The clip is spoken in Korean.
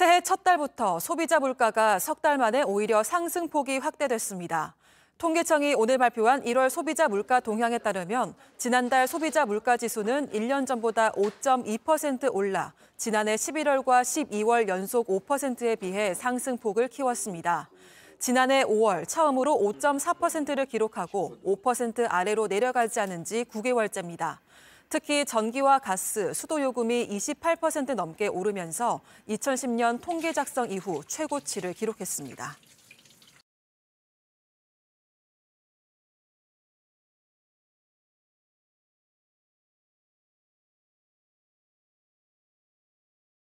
새해 첫 달부터 소비자 물가가 석 달 만에 오히려 상승폭이 확대됐습니다. 통계청이 오늘 발표한 1월 소비자 물가 동향에 따르면 지난달 소비자 물가 지수는 1년 전보다 5.2% 올라 지난해 11월과 12월 연속 5%에 비해 상승폭을 키웠습니다. 지난해 5월 처음으로 5.4%를 기록하고 5% 아래로 내려가지 않은 지 9개월째입니다. 특히 전기와 가스, 수도 요금이 28% 넘게 오르면서 2010년 통계 작성 이후 최고치를 기록했습니다.